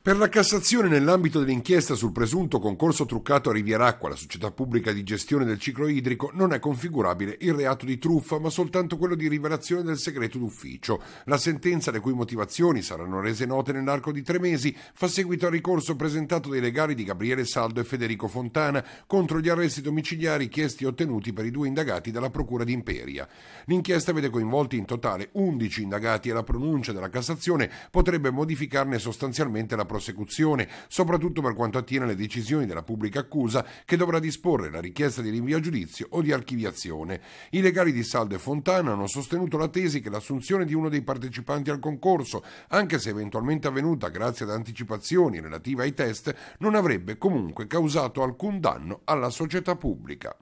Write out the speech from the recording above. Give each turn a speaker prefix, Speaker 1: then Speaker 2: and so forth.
Speaker 1: Per la Cassazione nell'ambito dell'inchiesta sul presunto concorso truccato a Rivieracqua, la società pubblica di gestione del ciclo idrico, non è configurabile il reato di truffa, ma soltanto quello di rivelazione del segreto d'ufficio. La sentenza, le cui motivazioni saranno rese note nell'arco di tre mesi, fa seguito al ricorso presentato dai legali di Gabriele Saldo e Federico Fontana contro gli arresti domiciliari chiesti e ottenuti per i due indagati dalla Procura d'Imperia. L'inchiesta vede coinvolti in totale 11 indagati e la pronuncia della Cassazione potrebbe modificarne sostanzialmente la prosecuzione, soprattutto per quanto attiene alle decisioni della pubblica accusa che dovrà disporre la richiesta di rinvio a giudizio o di archiviazione. I legali di Saldo e Fontana hanno sostenuto la tesi che l'assunzione di uno dei partecipanti al concorso, anche se eventualmente avvenuta grazie ad anticipazioni relative ai test, non avrebbe comunque causato alcun danno alla società pubblica.